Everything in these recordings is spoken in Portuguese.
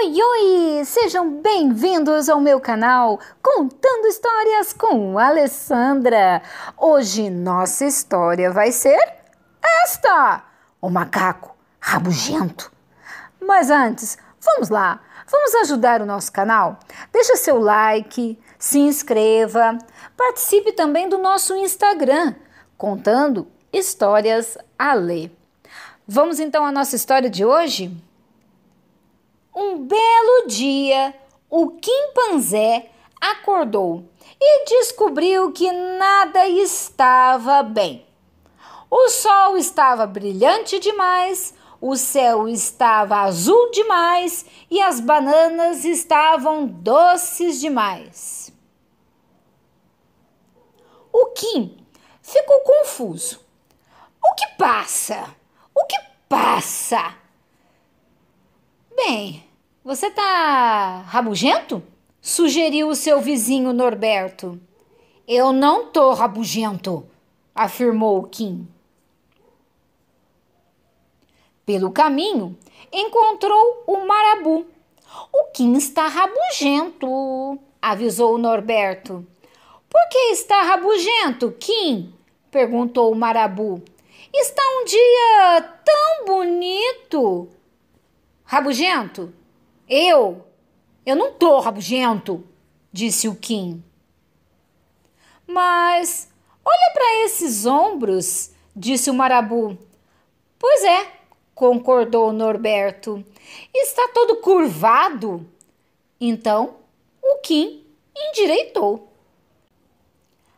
Oi, oi! Sejam bem-vindos ao meu canal Contando Histórias com Alessandra. Hoje nossa história vai ser esta: o macaco rabugento. Mas antes, vamos lá, vamos ajudar o nosso canal? Deixa seu like, se inscreva, participe também do nosso Instagram, contando histórias a ler. Vamos então à nossa história de hoje? Um belo dia, o quimpanzé acordou e descobriu que nada estava bem. O sol estava brilhante demais, o céu estava azul demais e as bananas estavam doces demais. O Kim ficou confuso. O que passa? O que passa? Bem, você tá rabugento? sugeriu o seu vizinho Norberto. Eu não tô rabugento, afirmou Kim. Pelo caminho, encontrou o marabu. O Kim está rabugento, avisou o Norberto. Por que está rabugento, Kim? perguntou o marabu. Está um dia tão bonito. Rabugento, eu? Eu não tô rabugento, disse o Kim. Mas olha para esses ombros, disse o Marabu. Pois é, concordou Norberto. Está todo curvado. Então, o Kim endireitou.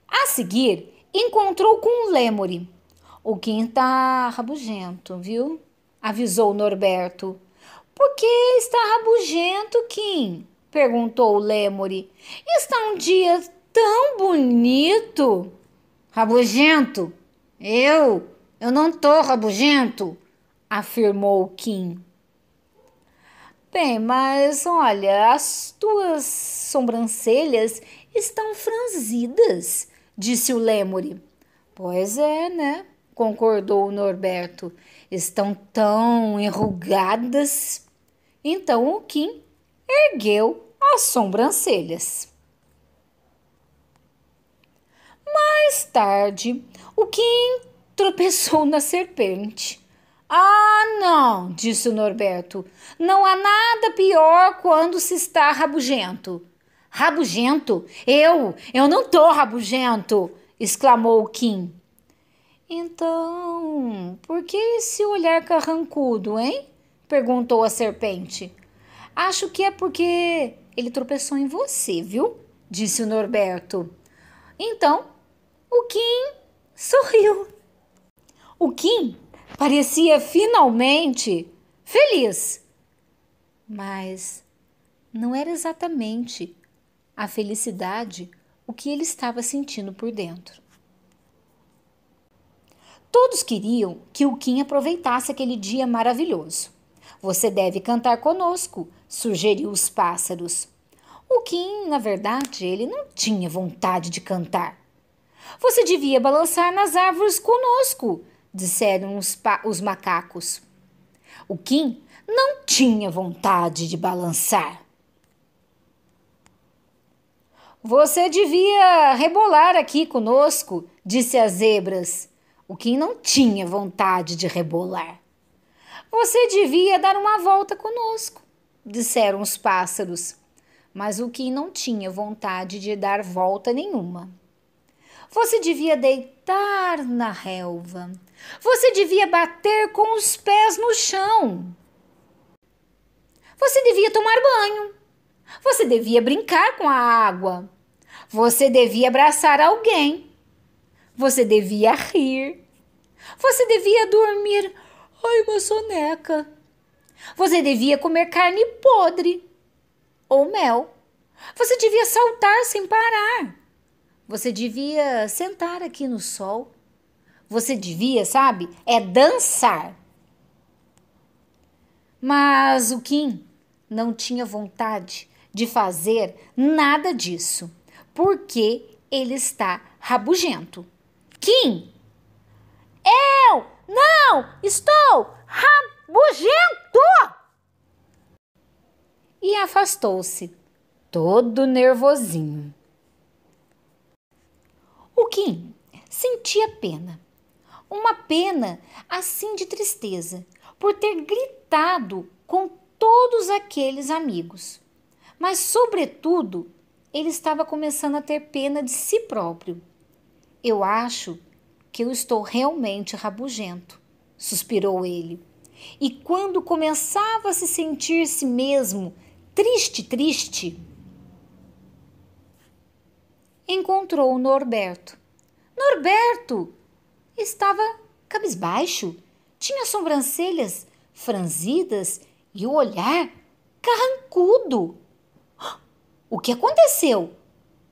A seguir, encontrou com o Lemuri. O Kim tá rabugento, viu? avisou Norberto. Por que está rabugento, Kim? perguntou o Lemuri. Está um dia tão bonito. Rabugento? Eu? Eu não tô rabugento, afirmou Kim. Bem, mas olha, as tuas sobrancelhas estão franzidas, disse o Lemuri. Pois é, né? concordou o Norberto. Estão tão enrugadas. Então o Kim ergueu as sobrancelhas. Mais tarde, o Kim tropeçou na serpente. Ah, não, disse o Norberto. Não há nada pior quando se está rabugento. Rabugento? Eu? Eu não tô rabugento! exclamou o Kim. Então, por que esse olhar carrancudo, hein? perguntou a serpente. Acho que é porque ele tropeçou em você, viu? disse o Norberto. Então, o Kim sorriu. O Kim parecia finalmente feliz. Mas não era exatamente a felicidade o que ele estava sentindo por dentro. Todos queriam que o Kim aproveitasse aquele dia maravilhoso. Você deve cantar conosco, sugeriu os pássaros. O Kim, na verdade, ele não tinha vontade de cantar. Você devia balançar nas árvores conosco, disseram os, os macacos. O Kim não tinha vontade de balançar. Você devia rebolar aqui conosco, disse as zebras. O Kim não tinha vontade de rebolar. Você devia dar uma volta conosco, disseram os pássaros, mas o Kim não tinha vontade de dar volta nenhuma. Você devia deitar na relva. Você devia bater com os pés no chão. Você devia tomar banho. Você devia brincar com a água. Você devia abraçar alguém. Você devia rir. Você devia dormir Ai, uma soneca. Você devia comer carne podre ou mel. Você devia saltar sem parar. Você devia sentar aqui no sol. Você devia, sabe? É dançar. Mas o Kim não tinha vontade de fazer nada disso, porque ele está rabugento. Kim, eu não, estou rabugento! E afastou-se, todo nervosinho. O Kim sentia pena, uma pena assim de tristeza, por ter gritado com todos aqueles amigos. Mas, sobretudo, ele estava começando a ter pena de si próprio. Eu acho que eu estou realmente rabugento, suspirou ele. E quando começava a se sentir se mesmo triste, triste, encontrou Norberto. Norberto estava cabisbaixo, tinha sobrancelhas franzidas e o olhar carrancudo. O que aconteceu?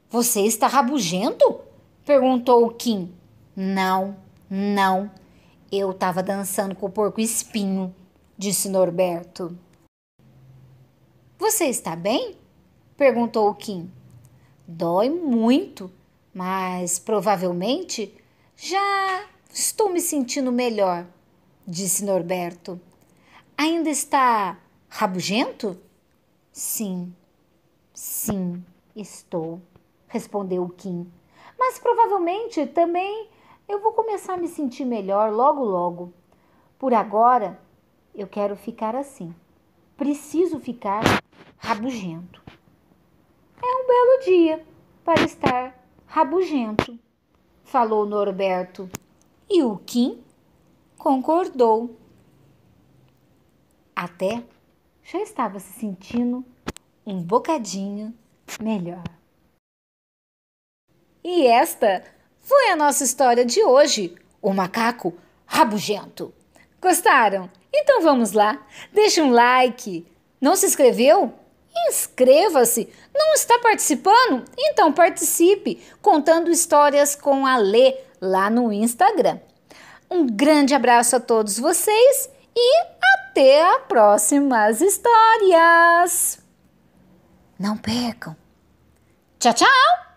Você está rabugento? perguntou Kim. Não, não. Eu tava dançando com o porco espinho, disse Norberto. Você está bem? perguntou o Kim. Dói muito, mas provavelmente já estou me sentindo melhor, disse Norberto. Ainda está rabugento? Sim, sim, estou, respondeu o Kim. Mas provavelmente também eu vou começar a me sentir melhor logo logo. Por agora, eu quero ficar assim. Preciso ficar rabugento. É um belo dia para estar rabugento, falou Norberto. E o Kim concordou. Até já estava se sentindo um bocadinho melhor. E esta foi a nossa história de hoje, o macaco rabugento. Gostaram? Então vamos lá, deixe um like. Não se inscreveu? Inscreva-se! Não está participando? Então participe, contando histórias com a Lê lá no Instagram. Um grande abraço a todos vocês e até a próximas histórias! Não percam! Tchau, tchau!